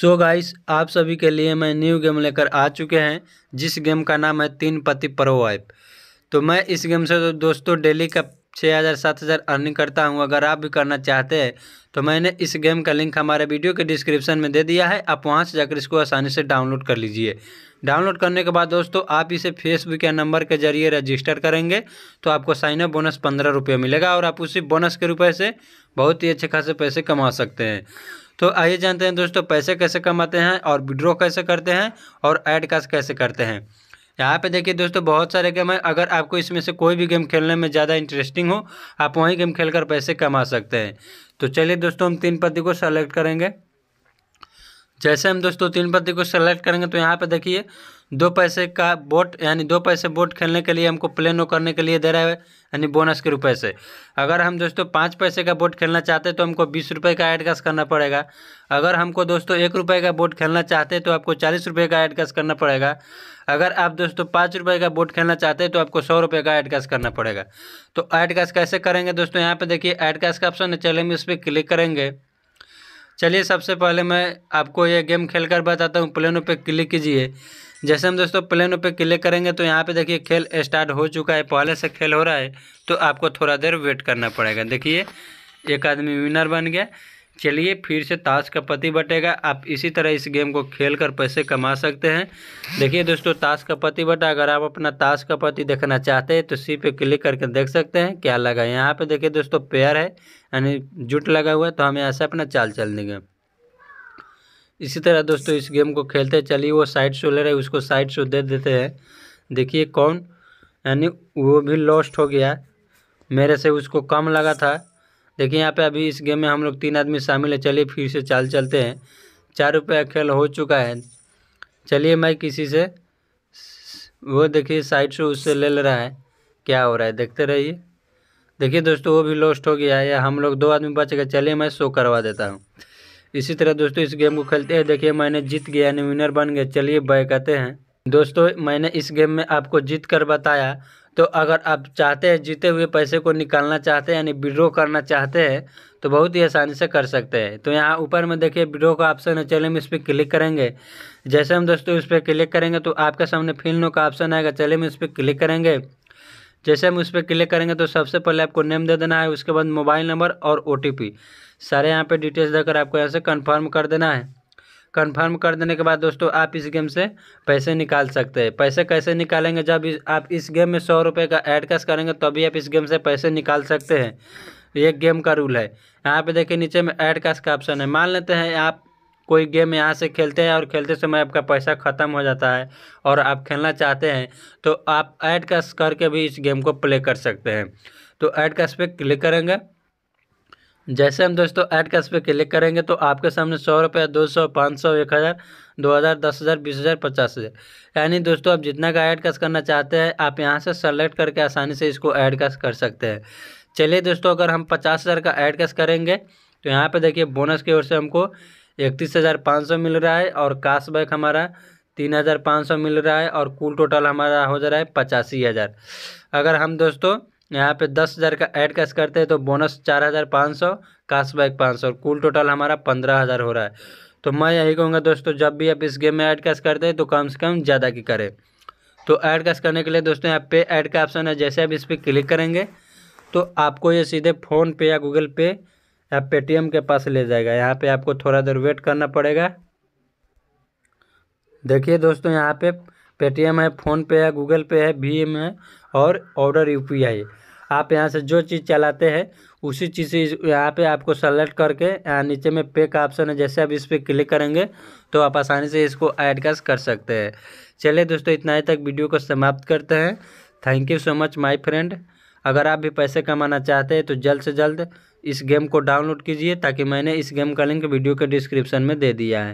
सो so guys आप सभी के लिए मैं न्यू गेम लेकर आ चुके हैं जिस गेम का नाम है तीन पति प्रो वाइप तो मैं इस गेम से तो दोस्तों डेली का छः हज़ार सात हज़ार अर्निंग करता हूँ अगर आप भी करना चाहते हैं तो मैंने इस गेम का लिंक हमारे वीडियो के डिस्क्रिप्शन में दे दिया है आप वहाँ से जाकर इसको आसानी से डाउनलोड कर लीजिए डाउनलोड करने के बाद दोस्तों आप इसे फेसबुक या नंबर के जरिए रजिस्टर करेंगे तो आपको साइन अप बोनस पंद्रह रुपये मिलेगा और आप उसी बोनस के रुपये से बहुत ही अच्छे खासे पैसे कमा सकते हैं तो आइए जानते हैं दोस्तों पैसे कैसे कमाते हैं और विड्रॉ कैसे करते हैं और ऐड कैसे करते हैं यहाँ पे देखिए दोस्तों बहुत सारे गेम है अगर आपको इसमें से कोई भी गेम खेलने में ज़्यादा इंटरेस्टिंग हो आप वही गेम खेल कर पैसे कमा सकते हैं तो चलिए दोस्तों हम तीन पत्ती को सेलेक्ट करेंगे जैसे हम दोस्तों तीन पत्ती को सेलेक्ट करेंगे तो यहाँ पर देखिए दो पैसे का बोट यानी दो पैसे बोट खेलने के लिए हमको प्ले नो करने के लिए दे रहा है यानी बोनस के रुपए से अगर हम दोस्तों पाँच पैसे का बोट खेलना चाहते हैं तो हमको बीस रुपये का एडकास्ट करना पड़ेगा अगर हमको दोस्तों एक रुपये का बोट खेलना चाहते हैं तो आपको चालीस रुपये का एडकास्ट करना पड़ेगा अगर आप दोस्तों पाँच रुपये का बोट खेलना चाहते हैं तो आपको सौ रुपये का एडकास्ट करना पड़ेगा तो एडकास्ट कैसे करेंगे दोस्तों यहाँ पर देखिए एडकास्ट का ऑप्शन है चलेंगे उस पर क्लिक करेंगे चलिए सबसे पहले मैं आपको ये गेम खेल कर बताता हूँ प्लेनों पे क्लिक कीजिए जैसे हम दोस्तों प्लेनो पे क्लिक करेंगे तो यहाँ पे देखिए खेल स्टार्ट हो चुका है पहले से खेल हो रहा है तो आपको थोड़ा देर वेट करना पड़ेगा देखिए एक आदमी विनर बन गया चलिए फिर से ताश का पति बटेगा आप इसी तरह इस गेम को खेल कर पैसे कमा सकते हैं देखिए दोस्तों ताश का पति बटा अगर आप अपना ताश का पति देखना चाहते हैं तो सी पे क्लिक करके देख सकते हैं क्या लगा यहाँ पे देखिए दोस्तों पेयर है यानी जुट लगा हुआ है तो हम यहाँ से अपना चाल चल देंगे इसी तरह दोस्तों इस गेम को खेलते चलिए वो साइड शो ले रहे उसको साइड शो दे देते हैं देखिए कौन यानी वो भी लॉस्ट हो गया मेरे से उसको कम लगा था देखिए यहाँ पे अभी इस गेम में हम लोग तीन आदमी शामिल है चलिए फिर से चाल चलते हैं चार रुपये खेल हो चुका है चलिए मैं किसी से वो देखिए साइड से उससे ले ले रहा है क्या हो रहा है देखते रहिए देखिए दोस्तों वो भी लॉस्ट हो गया है या हम लोग दो आदमी बच गए चलिए मैं शो करवा देता हूँ इसी तरह दोस्तों इस गेम को खेलते हैं देखिए मैंने जीत गया यानी विनर बन गया चलिए बैक आते हैं दोस्तों मैंने इस गेम में आपको जीत कर बताया तो अगर आप चाहते हैं जीते हुए पैसे को निकालना चाहते हैं यानी विड्रो करना चाहते हैं तो बहुत ही आसानी से कर सकते हैं तो यहाँ ऊपर में देखिए विड्रो का ऑप्शन है चलिए हम इस पर क्लिक करेंगे जैसे हम दोस्तों इस पर क्लिक करेंगे तो आपके सामने फिल्नो का ऑप्शन आएगा चलिए हम इस पर क्लिक करेंगे जैसे हम उस पर क्लिक करेंगे तो सबसे पहले आपको नेम दे देना है उसके बाद मोबाइल नंबर और ओ सारे यहाँ पर डिटेल्स देकर आपको यहाँ से कन्फर्म कर देना है कंफर्म कर देने के बाद दोस्तों आप इस गेम से पैसे निकाल सकते हैं पैसे कैसे निकालेंगे जब इस, आप इस गेम में सौ रुपये का एड कैश करेंगे तभी आप इस गेम से पैसे निकाल सकते हैं ये गेम का रूल है यहाँ पे देखिए नीचे में एड कैश का ऑप्शन है मान लेते हैं आप कोई गेम यहाँ से खेलते हैं और खेलते समय आपका पैसा ख़त्म हो जाता है और आप खेलना चाहते हैं तो आप ऐड कैश करके भी इस गेम को प्ले कर सकते हैं तो ऐड कैश पर क्लिक करेंगे जैसे हम दोस्तों ऐड कैश पे क्लिक करेंगे तो आपके सामने सौ रुपये दो सौ पाँच सौ एक हज़ार दो हज़ार दस हज़ार बीस हज़ार पचास हज़ार यानी दोस्तों आप जितना का ऐड कैश करना चाहते हैं आप यहाँ से सेलेक्ट करके आसानी से इसको ऐड कैश कर सकते हैं चलिए दोस्तों अगर हम पचास हज़ार का ऐड कैश करेंगे तो यहाँ पे देखिए बोनस की ओर से हमको इकतीस हज़ार पाँच सौ मिल रहा है और काशबैक हमारा तीन हज़ार पाँच सौ मिल रहा है और कुल टोटल हमारा हो जा रहा है पचासी हज़ार अगर हम दोस्तों यहाँ पे दस हज़ार का ऐड कैश करते हैं तो बोनस चार हज़ार पाँच सौ बैक पाँच सौ कुल टोटल हमारा पंद्रह हज़ार हो रहा है तो मैं यही कहूँगा दोस्तों जब भी आप इस गेम में ऐड कैश करते हैं तो कम से कम ज़्यादा की करें तो ऐड कैश करने के लिए दोस्तों यहाँ पे ऐड का ऑप्शन है जैसे आप इस पर क्लिक करेंगे तो आपको ये सीधे फ़ोन पे या गूगल पे या पेटीएम के पास ले जाएगा यहाँ पर आपको थोड़ा देर वेट करना पड़ेगा देखिए दोस्तों यहाँ पे पेटीएम है फ़ोनपे है गूगल पे है भी है और ऑर्डर यू पी आई आप यहाँ से जो चीज़ चलाते हैं उसी चीज़ से यहाँ पे आपको सेलेक्ट करके यहाँ नीचे में पे का ऑप्शन है जैसे आप इस पर क्लिक करेंगे तो आप आसानी से इसको ऐड कर सकते हैं चलिए दोस्तों इतना ही तक वीडियो को समाप्त करते हैं thank you so much my friend अगर आप भी पैसे कमाना चाहते हैं तो जल्द से जल्द इस गेम को डाउनलोड कीजिए ताकि मैंने इस गेम का लिंक वीडियो के डिस्क्रिप्शन में दे दिया है